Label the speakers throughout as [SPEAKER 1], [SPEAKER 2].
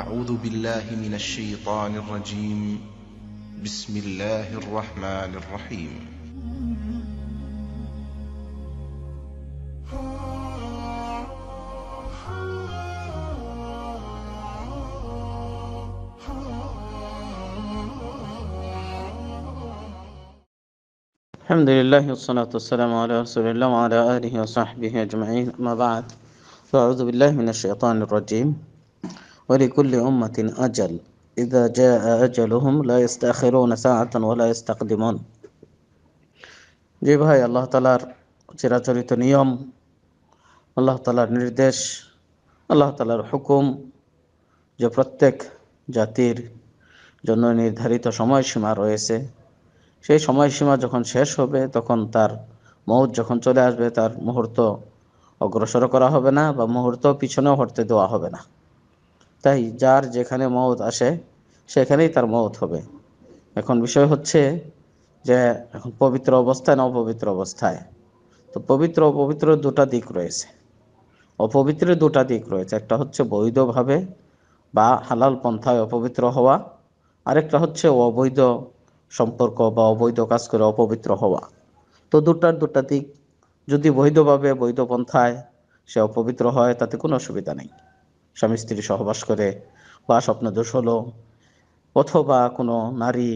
[SPEAKER 1] أعوذ بالله من الشيطان الرجيم بسم الله الرحمن الرحيم الحمد لله والصلاة والسلام على رسول الله وعلى آله وصحبه أجمعين أما بعد فأعوذ بالله من الشيطان الرجيم ولكل أمة أجل إذا جاء أجلهم لا يستأخرون ساعة ولا يستقدمون জি ভাই আল্লাহ তালার চিরাচরিত নিয়ম আল্লাহ তালার নির্দেশ আল্লাহ তালার হুকুম যে প্রত্যেক জাতির জন্য নির্ধারিত সময়সীমা রয়েছে সেই সময়সীমা যখন শেষ হবে তখন তার মহূর্ত যখন চলে আসবে তার মুহূর্ত অগ্রসর করা হবে না বা মুহূর্ত পিছনেও হটতে দেওয়া হবে না তাই যার যেখানে মত আসে সেখানেই তার মত হবে এখন বিষয় হচ্ছে যে এখন পবিত্র অবস্থায় না অপবিত্র অবস্থায় তো পবিত্র অপবিত্র দুটা দিক রয়েছে অপবিত্র দুটা দিক রয়েছে একটা হচ্ছে বৈধভাবে বা হালাল পন্থায় অপবিত্র হওয়া আরেকটা হচ্ছে অবৈধ সম্পর্ক বা অবৈধ কাজ করে অপবিত্র হওয়া তো দুটার দুটা দিক যদি বৈধভাবে বৈধ পন্থায় সে অপবিত্র হয় তাতে কোনো অসুবিধা নেই স্বামী স্ত্রী সহবাস করে বা স্বপ্ন দোষ হলো অথবা কোনো নারী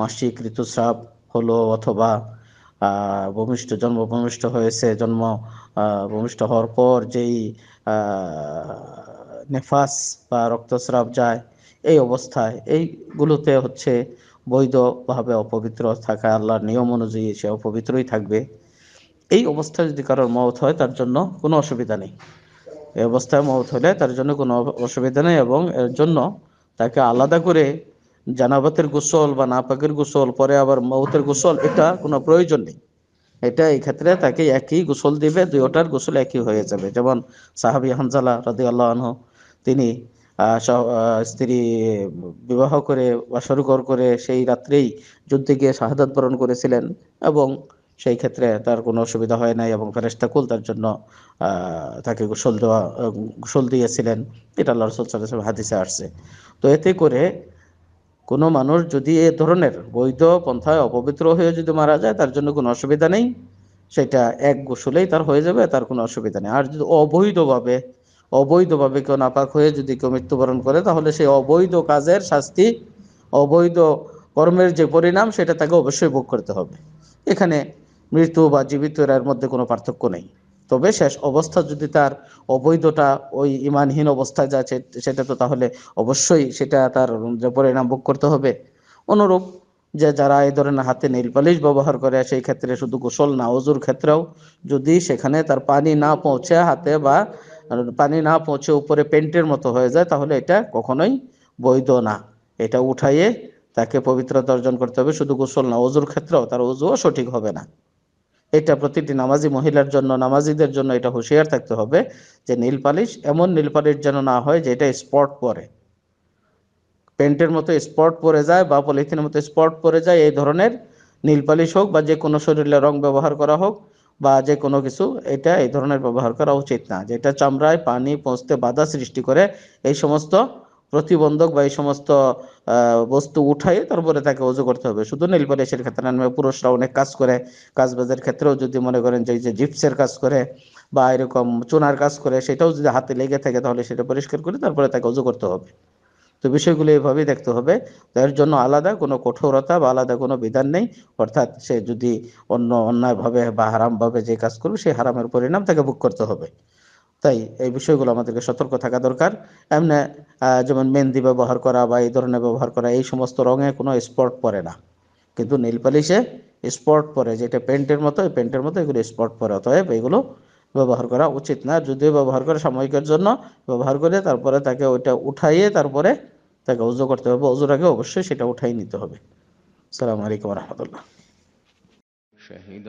[SPEAKER 1] মাসিক ঋতুস্রাব হলো অথবা ভূমিষ্ঠ জন্ম ভূমিষ্ঠ হয়েছে জন্ম ভূমিষ্ঠ হওয়ার পর যেই নেফাস বা রক্তস্রাব যায় এই অবস্থায় এইগুলোতে হচ্ছে বৈধভাবে অপবিত্র থাকা আল্লাহর নিয়ম অনুযায়ী সে অপবিত্রই থাকবে এই অবস্থায় যদি কারোর মত হয় তার জন্য কোনো অসুবিধা নেই এই অবস্থায় মত হলে তার জন্য কোনো অসুবিধা নেই এবং এর জন্য তাকে আলাদা করে জানাবাতের গোসল বা নাপাকের গোসল পরে আবার মৌতের গোসল এটা কোনো প্রয়োজন নেই এটা এই ক্ষেত্রে তাকে একই গোসল দিবে ওটার গোসল একই হয়ে যাবে যেমন সাহাবি হানজালা রাদি আল্লাহ আনহ তিনি স্ত্রী বিবাহ করে বা সরুকর করে সেই রাত্রেই যুদ্ধে গিয়ে শাহাদাত বরণ করেছিলেন এবং সেই ক্ষেত্রে তার কোনো অসুবিধা হয় নাই এবং ফেরেস্তাকুল তার জন্য তাকে গোসল দেওয়া গোসল দিয়েছিলেন এটা আল্লাহ রসুল সাল্লাহ হাদিসে আসছে তো এতে করে কোনো মানুষ যদি এ ধরনের বৈধ পন্থায় অপবিত্র হয়ে যদি মারা যায় তার জন্য কোনো অসুবিধা নেই সেটা এক গোসলেই তার হয়ে যাবে তার কোনো অসুবিধা নেই আর যদি অবৈধভাবে অবৈধভাবে কেউ নাপাক হয়ে যদি কেউ মৃত্যুবরণ করে তাহলে সেই অবৈধ কাজের শাস্তি অবৈধ কর্মের যে পরিণাম সেটা তাকে অবশ্যই ভোগ করতে হবে এখানে মৃত্যু বা জীবিত এর মধ্যে কোনো পার্থক্য নেই তবে শেষ অবস্থা যদি তার অবৈধটা ওই ইমানহীন অবস্থায় যা সেটা তো তাহলে অবশ্যই সেটা তার পরিণাম ভোগ করতে হবে অনুরূপ যে যারা এই ধরনের হাতে নীলপালিশ ব্যবহার করে সেই ক্ষেত্রে শুধু গোসল না অজুর ক্ষেত্রেও যদি সেখানে তার পানি না পৌঁছে হাতে বা পানি না পৌঁছে উপরে পেন্টের মতো হয়ে যায় তাহলে এটা কখনোই বৈধ না এটা উঠাইয়ে তাকে পবিত্রতা অর্জন করতে হবে শুধু গোসল না অজুর ক্ষেত্রেও তার অজুও সঠিক হবে না এটা প্রতিটি নামাজি মহিলার জন্য নামাজিদের জন্য এটা হুঁশিয়ার থাকতে হবে যে নীল পালিশ এমন নীল পালিশ যেন না হয় যে এটা স্পট পরে প্যান্টের মতো স্পট পরে যায় বা পলিথিনের মতো স্পট পরে যায় এই ধরনের নীল পালিশ হোক বা যে কোনো শরীরে রং ব্যবহার করা হোক বা যে কোনো কিছু এটা এই ধরনের ব্যবহার করা উচিত না যেটা চামড়ায় পানি পৌঁছতে বাধা সৃষ্টি করে এই সমস্ত প্রতিবন্ধক বা এই সমস্ত বস্তু উঠাই তারপরে তাকে অজু করতে হবে শুধু নীল পলিশের ক্ষেত্রে না পুরুষরা অনেক কাজ করে কাজবাজের ক্ষেত্রেও যদি মনে করেন যে যে জিপসের কাজ করে বা এরকম চুনার কাজ করে সেটাও যদি হাতে লেগে থাকে তাহলে সেটা পরিষ্কার করে তারপরে তাকে অজু করতে হবে তো বিষয়গুলো এইভাবেই দেখতে হবে এর জন্য আলাদা কোনো কঠোরতা বা আলাদা কোনো বিধান নেই অর্থাৎ সে যদি অন্য অন্যায়ভাবে বা হারামভাবে যে কাজ করবে সেই হারামের পরিণাম তাকে ভোগ করতে হবে তাই এই বিষয়গুলো আমাদেরকে সতর্ক থাকা দরকার এমনি যেমন মেহেন্দি ব্যবহার করা বা এই ধরনের ব্যবহার করা এই সমস্ত রঙে কোনো স্পট পরে না কিন্তু নীল পালিশে স্পট পরে যেটা পেন্টের মতো এই পেন্টের মতো এগুলো স্পট পরে অতএব এগুলো ব্যবহার করা উচিত না যদিও ব্যবহার করে সাময়িকের জন্য ব্যবহার করে তারপরে তাকে ওইটা উঠাইয়ে তারপরে তাকে উজু করতে হবে উজুর আগে অবশ্যই সেটা উঠাই নিতে হবে সালাম আলাইকুম রহমতুল্লাহ شهد